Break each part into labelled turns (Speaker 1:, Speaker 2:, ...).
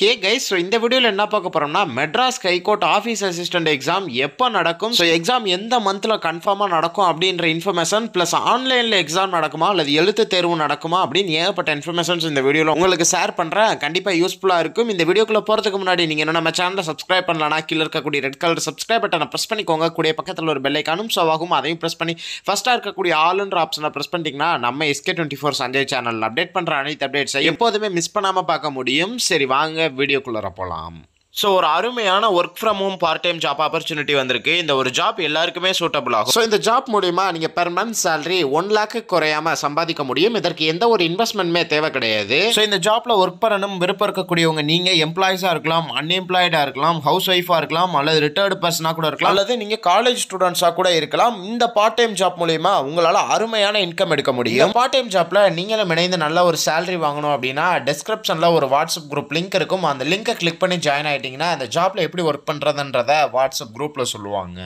Speaker 1: hey guys so இந்த வீடியோவில் என்ன பார்க்க போகிறோம்னா Madras high court office assistant exam எப்போ நடக்கும் ஸோ எக்ஸாம் எந்த மந்தில் கன்ஃபார்மாக நடக்கும் அப்படின்ற இன்ஃபர்மேஷன் ப்ளஸ் ஆன்லைனில் எக்ஸாம் நடக்குமா அல்லது எழுத்து தேர்வு நடக்குமா அப்படின்னு ஏகப்பட்ட இன்ஃபர்மேஷன்ஸ் இந்த வீடியோவில் உங்களுக்கு ஷேர் பண்ணுறேன் கண்டிப்பாக யூஸ்ஃபுல்லாக இருக்கும் இந்த வீடியோக்குள்ளே போகிறதுக்கு முன்னாடி நீங்கள் என்ன நம்ம சேனலை சப்ஸ்கிரைப் பண்ணலாம் கீழே இருக்கக்கூடிய ரெட் கலர் சப்ஸ்கிரைப் பட்டனை ப்ரெஸ் பண்ணிக்கோங்க கூடிய பக்கத்தில் ஒரு பெல்லைக்கானும் ஸோ ஆகும் அதையும் ப்ரெஸ் பண்ணி ஃபஸ்ட்டாக இருக்கக்கூடிய ஆளுன்ற ஆப்ஷனை ப்ரெஸ் பண்ணிட்டீங்கன்னா நம்ம SK twenty four Sanjay channel update பண்ணுற அனைத்து அப்டேட்ஸை எப்போதுமே மிஸ் பண்ணாமல் பார்க்க முடியும் சரி வாங்க வீடியோக்குள்ளே போகலாம் ஸோ ஒரு அருமையான work from home part time job opportunity வந்திருக்கு இந்த ஒரு ஜாப் எல்லாருக்குமே சூட்டபிள் ஆகும் ஸோ இந்த ஜாப் மூலியமா நீங்கள் பெர் மந்த் சேலரி ஒன் லேக்கு குறையாம சம்பாதிக்க முடியும் இதற்கு எந்த ஒரு இன்வெஸ்ட்மெண்ட்மே தேவை கிடையாது ஸோ இந்த ஜாப்ல ஒர்க் பண்ணணும் விருப்பம் இருக்கக்கூடியவங்க நீங்க எம்ப்ளாயிஸா இருக்கலாம் அன்எம்ப்ளாய்டா இருக்கலாம் ஹவுஸ் ஒய்ஃபா இருக்கலாம் அல்லது ரிட்டையர்டு பர்சனாக கூட இருக்கலாம் அல்லது நீங்க காலேஜ் ஸ்டூடெண்ட்ஸாக கூட இருக்கலாம் இந்த பார்ட் டைம் ஜாப் மூலியமா உங்களால் அருமையான இன்கம் எடுக்க முடியும் பார்ட் டைம் ஜாப்ல நீங்களும் இணைந்து நல்ல ஒரு சேலரி வாங்கணும் அப்படின்னா டிஸ்கிரிப்ஷன்ல ஒரு வாட்ஸ்அப் குரூப் லிங்க் இருக்கும் அந்த லிங்கை கிளிக் பண்ணி ஜாயின் ஆயிட்டீங்க கேட்டிங்கன்னா அந்த ஜாப்பில் எப்படி ஒர்க் பண்ணுறதுன்றத வாட்ஸ்அப் குரூப்பில் சொல்லுவாங்க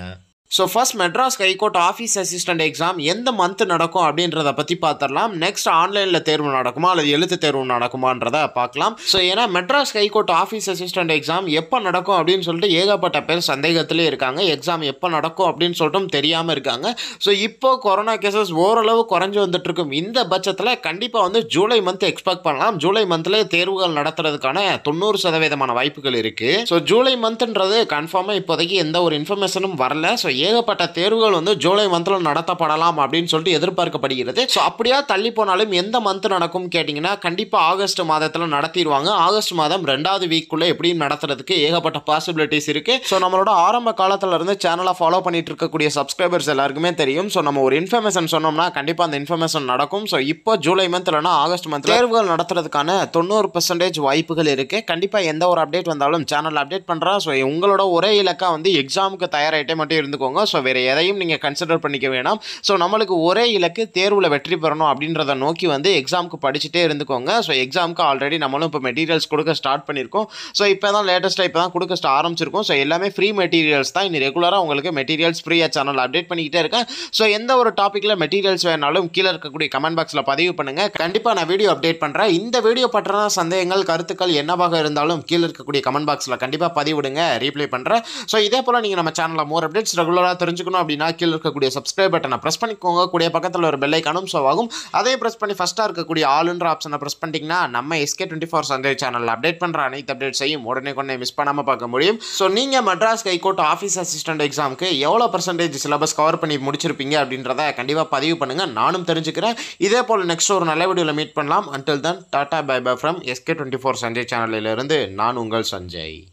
Speaker 1: so first Madras high court office assistant exam எந்த மந்த் நடக்கும் அப்படின்றத பற்றி பார்த்துடலாம் நெக்ஸ்ட் ஆன்லைனில் தேர்வு நடக்குமா அல்லது எழுத்து தேர்வு நடக்குமான்றத பார்க்கலாம் ஸோ ஏன்னா Madras high court office assistant exam எப்போ நடக்கும் அப்படின்னு சொல்லிட்டு ஏகப்பட்ட பேர் சந்தேகத்திலே இருக்காங்க எக்ஸாம் எப்போ நடக்கும் அப்படின்னு சொல்லிட்டும் தெரியாமல் இருக்காங்க ஸோ இப்போ கொரோனா கேசஸ் ஓரளவு குறைஞ்சி இருக்கும் இந்த பட்சத்தில் கண்டிப்பாக வந்து ஜூலை மந்த் எக்ஸ்பெக்ட் பண்ணலாம் ஜூலை மந்த்தில் தேர்வுகள் நடத்துறதுக்கான தொண்ணூறு சதவீதமான வாய்ப்புகள் இருக்குது ஸோ ஜூலை மந்த்ன்றது கன்ஃபார்மாக இப்போதைக்கு எந்த ஒரு இன்ஃபர்மேஷனும் வரல ஸோ ஏகப்பட்ட தேர்வுகள் வந்து ஜூலை மந்தில் நடத்தப்படலாம் அப்படின்னு சொல்லிட்டு எதிர்பார்க்கப்படுகிறது ஸோ அப்படியா தள்ளி போனாலும் எந்த மந்த் நடக்கும் கேட்டிங்கன்னா கண்டிப்பாக ஆகஸ்ட் மாதத்தில் நடத்திடுவாங்க ஆகஸ்ட் மாதம் ரெண்டாவது வீக்குள்ளே எப்படியும் நடத்துறதுக்கு ஏகப்பட்ட பாசிபிலிட்டிஸ் இருக்குது ஸோ நம்மளோட ஆரம்ப காலத்தில் இருந்து சேனலை ஃபாலோ பண்ணிட்டு இருக்கக்கூடிய சப்ஸ்கிரைபர்ஸ் எல்லாருக்குமே தெரியும் ஸோ நம்ம ஒரு இன்ஃபர்மேஷன் சொன்னோம்னா கண்டிப்பாக அந்த இன்ஃபர்மேஷன் நடக்கும் ஸோ இப்போ ஜூலை மந்த் ஆகஸ்ட் மந்த் தேர்வுகள் நடத்துறதுக்கான தொண்ணூறு பர்சன்டேஜ் வாய்ப்புகள் இருக்குது கண்டிப்பாக எந்த ஒரு அப்டேட் வந்தாலும் சேனல் அப்டேட் பண்ணுறா ஸோ உங்களோட ஒரே இலக்காக வந்து எக்ஸாமுக்கு தயாராகிட்டே மட்டும் இருந்துக்கோங்க பார்த்துக்கோங்க ஸோ வேறு எதையும் நீங்கள் கன்சிடர் பண்ணிக்க வேணாம் ஸோ நம்மளுக்கு ஒரே இலக்கு தேர்வில் வெற்றி பெறணும் அப்படின்றத நோக்கி வந்து எக்ஸாமுக்கு படிச்சுட்டே இருந்துக்கோங்க ஸோ எக்ஸாமுக்கு ஆல்ரெடி நம்மளும் இப்போ மெட்டீரியல்ஸ் கொடுக்க ஸ்டார்ட் பண்ணியிருக்கோம் ஸோ இப்போ தான் லேட்டஸ்ட்டாக இப்போ தான் கொடுக்க ஆரம்பிச்சிருக்கோம் ஸோ எல்லாமே ஃப்ரீ மெட்டீரியல்ஸ் தான் இனி ரெகுலராக உங்களுக்கு மெட்டீரியல்ஸ் ஃப்ரீயாக சேனல் அப்டேட் பண்ணிக்கிட்டே இருக்கேன் ஸோ எந்த ஒரு டாப்பிக்கில் மெட்டீரியல்ஸ் வேணாலும் கீழே இருக்கக்கூடிய கமெண்ட் பாக்ஸில் பதிவு பண்ணுங்கள் கண்டிப்பாக நான் வீடியோ அப்டேட் பண்ணுறேன் இந்த வீடியோ பற்றின சந்தேகங்கள் கருத்துக்கள் என்னவாக இருந்தாலும் கீழே இருக்கக்கூடிய கமெண்ட் பாக்ஸில் கண்டிப்பாக பதிவிடுங்க ரீப்ளை பண்ணுறேன் ஸோ இதே போல் நீங்கள் நம்ம சேனலில் மோர் அப்டேட்ஸ் ரெகுலர் ரெகுலராக தெரிஞ்சுக்கணும் அப்படின்னா கீழே இருக்கக்கூடிய சப்ஸ்கிரைப் பட்டனை ப்ரெஸ் பண்ணிக்கோங்க கூடிய பக்கத்தில் ஒரு கனும் ஷோ ஆகும் அதையும் ப்ரெஸ் பண்ணி ஃபஸ்ட்டாக இருக்கக்கூடிய ஆளுன்ற ஆப்ஷனை ப்ரெஸ் பண்ணிட்டீங்கன்னா நம்ம எஸ்கே டுவெண்ட்டி ஃபோர் சந்தேவ் சேனலில் அப்டேட் பண்ணுற அனைத்து அப்டேட் செய்யும் உடனே கொண்டே மிஸ் பண்ணாமல் பார்க்க முடியும் ஸோ நீங்கள் மட்ராஸ் ஹைகோர்ட் ஆஃபீஸ் அசிஸ்டன்ட் எக்ஸாமுக்கு எவ்வளோ பர்சன்டேஜ் சிலபஸ் கவர் பண்ணி முடிச்சிருப்பீங்க அப்படின்றத கண்டிப்பாக பதிவு பண்ணுங்கள் நானும் தெரிஞ்சுக்கிறேன் இதே போல் நெக்ஸ்ட் ஒரு நல்ல வீடியோவில் மீட் பண்ணலாம் until then tata bye bye from SK twenty four Sanjay சேனலிலிருந்து நான் உங்கள் சஞ்சய்